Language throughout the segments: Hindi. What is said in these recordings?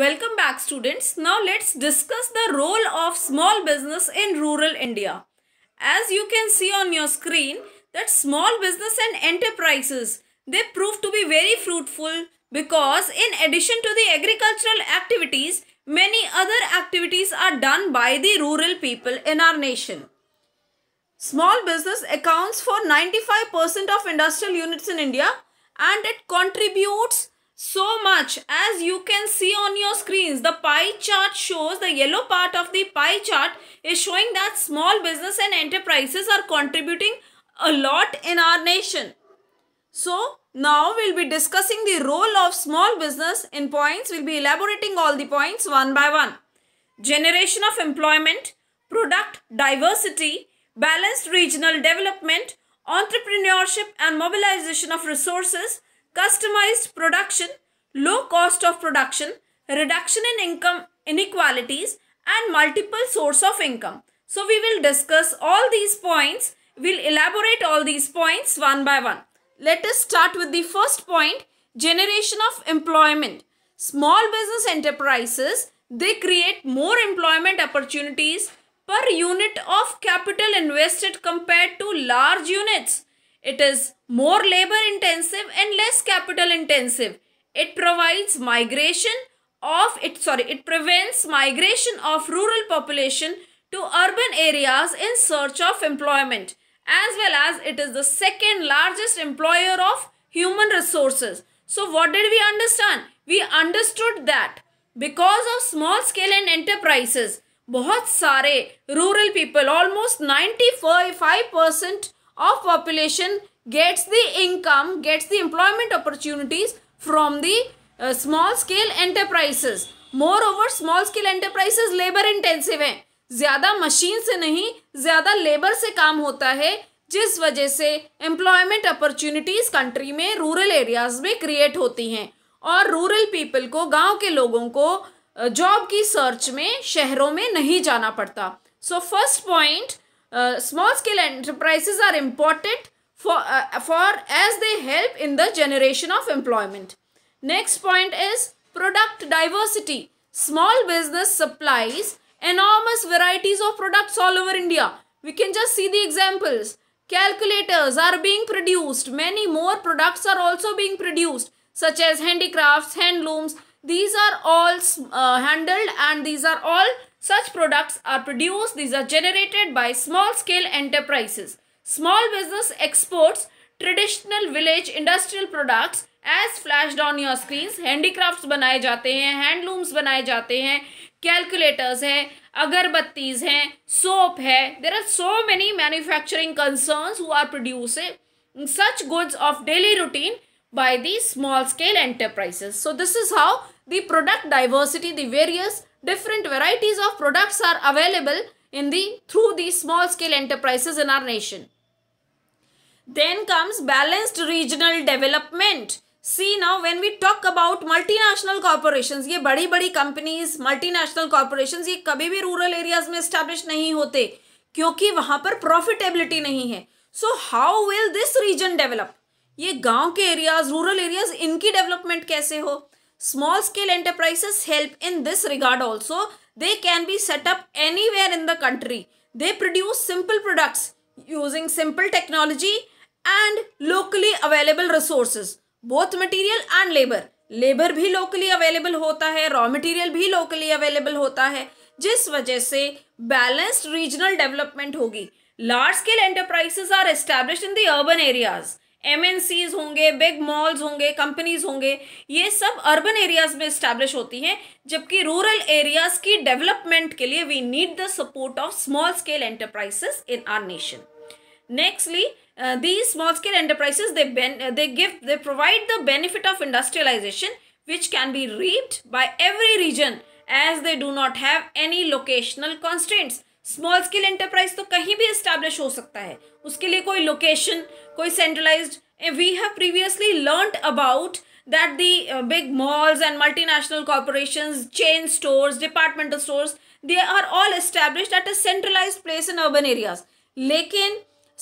Welcome back students. Now let's discuss the role of small business in rural India. As you can see on your screen that small business and enterprises, they prove to be very fruitful because in addition to the agricultural activities, many other activities are done by the rural people in our nation. Small business accounts for 95% of industrial units in India and it contributes so much as you can see on your screens the pie chart shows the yellow part of the pie chart is showing that small business and enterprises are contributing a lot in our nation so now we'll be discussing the role of small business in points we'll be elaborating all the points one by one generation of employment product diversity balanced regional development entrepreneurship and mobilization of resources customized production, low cost of production, reduction in income inequalities and multiple source of income. So we will discuss all these points. We'll elaborate all these points one by one. Let us start with the first point, generation of employment. Small business enterprises, they create more employment opportunities per unit of capital invested compared to large units. It is more labor intensive and less capital intensive. It provides migration of it sorry it prevents migration of rural population to urban areas in search of employment as well as it is the second largest employer of human resources. So what did we understand? We understood that because of small scale and enterprises, बहुत सारे rural people, almost 95% of population gets the income gets the employment opportunities from the uh, small scale enterprises moreover small scale enterprises labor intensive hain ज़्यादा मशीन से नहीं ज़्यादा लेबर से काम होता है जिस वजह से एम्प्लॉयमेंट अपॉर्चुनिटीज़ कंट्री में रूरल एरियाज़ में क्रिएट होती हैं और रूरल पीपल को गांव के लोगों को जॉब की सर्च में शहरों में नहीं जाना पड़ता so first point Uh, small scale enterprises are important for, uh, for as they help in the generation of employment. Next point is product diversity. Small business supplies enormous varieties of products all over India. We can just see the examples. Calculators are being produced. Many more products are also being produced such as handicrafts, handlooms. These are all uh, handled and these are all such products are produced, these are generated by small-scale enterprises. Small business exports traditional village industrial products as flashed on your screens. Handicrafts बनाए जाते handlooms बनाए जाते calculators हैं Agarbattis हैं soap है There are so many manufacturing concerns who are producing such goods of daily routine by these small scale enterprises. So this is how the product diversity, the various different varieties of products are available in the through these small scale enterprises in our nation then comes balanced regional development see now when we talk about multinational corporations ये बड़ी बड़ी companies multinational corporations ये कभी भी rural areas में establish नहीं होते क्योंकि वहाँ पर profitability नहीं है so how will this region develop ये गांव के areas rural areas इनकी development कैसे हो Small scale enterprises help in this regard also. They can be set up anywhere in the country. They produce simple products using simple technology and locally available resources. Both material and labor. labor bhi locally available hota hai raw material bhi locally available hota hai jis wajah se balanced regional development hogi large scale enterprises are established in the urban areas um होंगे बिग मॉल्स होंगे कंपनीज होंगे ये सब अर्बन एरियाज में इस्टेब्लिश होती हैं जबकि रूरल एरियाज की डेवलपमेंट के लिए we need the support of small scale enterprises in our nation nextly the small scale enterprises they give they provide the benefit of industrialisation which can be reaped by every region as they do not have any locational constraints small scale enterprise तो कहीं भी इस्टेब्लिश हो सकता है उसके लिए कोई लोकेशन कोई centralise we have previously learned about that the big malls and multinational corporation chain store departmental store they are all established at a centralise place in urban areas लेकिन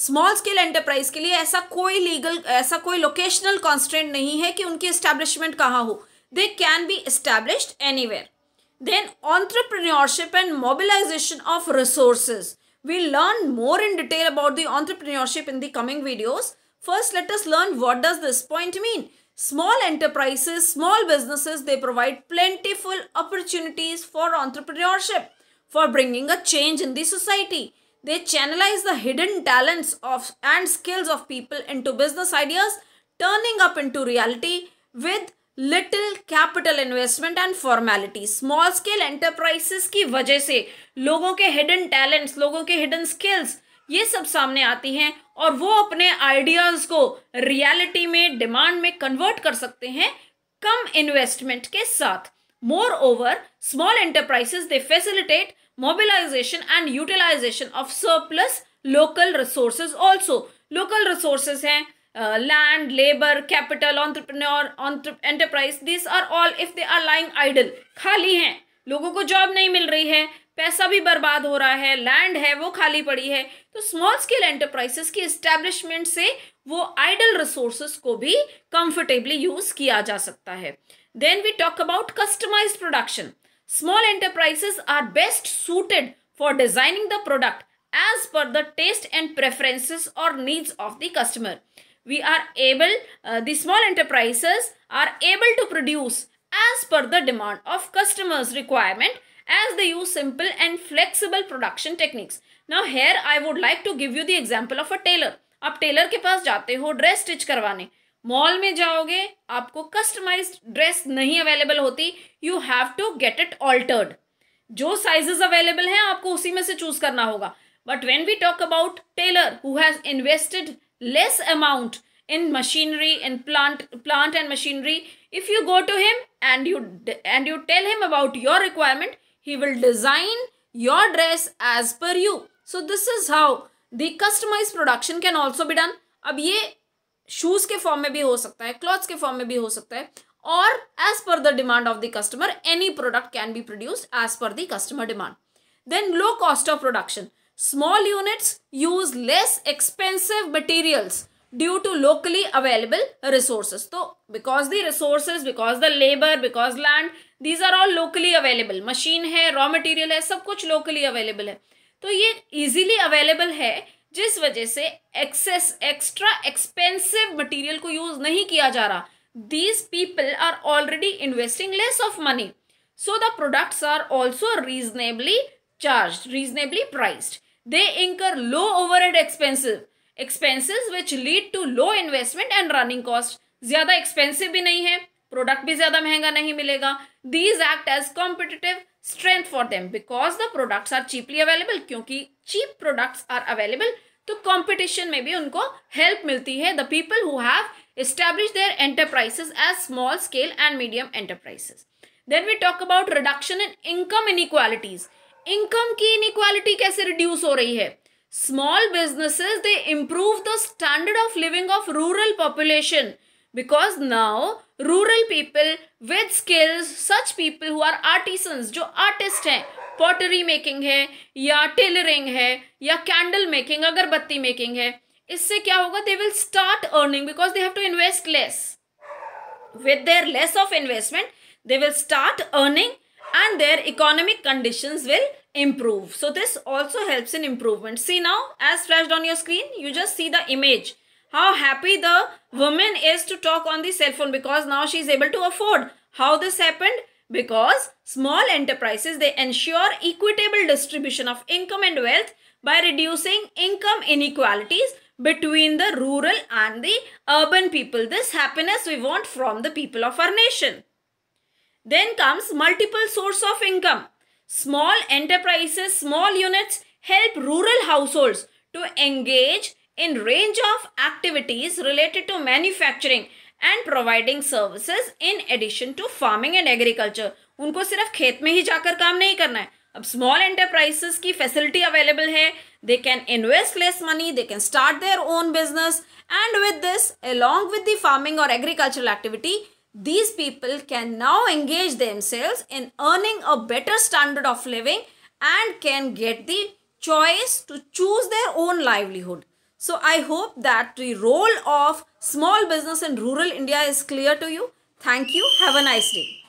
स्मॉल स्केल एंटरप्राइज के लिए ऐसा कोई लीगल ऐसा कोई लोकेशनल कॉन्स्टेंट नहीं है कि उनकी इस्टेब्लिशमेंट कहाँ हो they can be anywhere Then entrepreneurship and mobilization of resources. We'll learn more in detail about the entrepreneurship in the coming videos. First, let us learn what does this point mean. Small enterprises, small businesses, they provide plentiful opportunities for entrepreneurship, for bringing a change in the society. They channelize the hidden talents of and skills of people into business ideas, turning up into reality with little capital investment and formality small scale enterprises की वजह से लोगों के हिडन टैलेंट्स लोगों के हिडन स्किल्स ये सब सामने आती हैं और वो अपने आइडियाज़ को रियलिटी में डिमांड में कन्वर्ट कर सकते हैं कम इन्वेस्टमेंट के साथ moreover small enterprises they facilitate mobilisation and utilisation of surplus local resources also local resources हैं uh, land, labor, capital, entrepreneur, entre enterprise, these are all if they are lying idle. खाली हैं लोगों को जॉब नहीं मिल रही है पैसा भी बर्बाद हो रहा है लैंड है वो खाली पड़ी है तो स्मॉल स्केल एंटरप्राइजेस की इस्टेब्लिशमेंट से वो आइडल रिसोर्सेज को भी कंफर्टेबली यूज किया जा सकता है then we talk about customise production small enterprises are best suited for designing the product as per the taste and preferences or needs of the customer we are able uh, the small enterprises are able to produce as per the demand of customers requirement as they use simple and flexible production techniques now here i would like to give you the example of a tailor आप टेलर के पास जाते हो ड्रेस स्टिच करवाने मॉल में जाओगे आपको कस्टमाइज्ड ड्रेस नहीं अवेलेबल होती you have to get it altered जो साइजेस अवेलेबल हैं आपको उसी में से चूज करना होगा but when we talk about tailor who has invested less amount in machinery in plant plant and machinery if you go to him and you and you tell him about your requirement he will design your dress as per you so this is how the customized production can also be done ab ye shoes ke form mein bhi ho sakta hai clothes ke form mein bhi ho sakta hai or as per the demand of the customer any product can be produced as per the customer demand then low cost of production Small units use less expensive materials due to locally available resources. So, because the resources, because the labor, because land, these are all locally available. Machine है raw material है सब कुछ locally available है तो ये easily available है जिस वजह से एक्सेस एक्स्ट्रा एक्सपेंसिव मटेरियल को यूज नहीं किया जा रहा these people are already investing less of money so the products are also reasonably charge reasonably priced they incur low overhead expenses expenses which lead to low investment and running cost ज़्यादा expensive भी नहीं है product भी ज़्यादा महंगा नहीं मिलेगा these act as competitive strength for them because the products are cheaply available क्योंकि cheap products are available तो competition में भी उनको help मिलती है the people who have established their enterprises as small scale and medium enterprises then we talk about reduction in income inequalities income की इनक्वालिटी कैसे रिड्यूस हो रही है small businesses they improve the standard of living of rural population because now rural people with skills such people who are artisans जो आर्टिस्ट हैं पॉटरी मेकिंग है या टेलरिंग है या कैंडल मेकिंग अगरबत्ती मेकिंग है इससे क्या होगा they will start earning because they have to invest less with their less of investment they will start earning and their economic conditions will improve. So this also helps in improvement. See now, as flashed on your screen, you just see the image. How happy the woman is to talk on the cell phone because now she is able to afford. How this happened? Because small enterprises, they ensure equitable distribution of income and wealth by reducing income inequalities between the rural and the urban people. This happiness we want from the people of our nation. Then comes multiple source of income. Small enterprises, small units help rural households to engage in range of activities related to manufacturing and providing services in addition to farming and agriculture उनको सिर्फ खेत में ही जाकर काम नहीं करना है अब स्मॉल एंटरप्राइजेस की फैसिलिटी अवेलेबल है they can invest less money they can start their own business and with this along with the farming और agricultural activity These people can now engage themselves in earning a better standard of living and can get the choice to choose their own livelihood. So I hope that the role of small business in rural India is clear to you. Thank you. Have a nice day.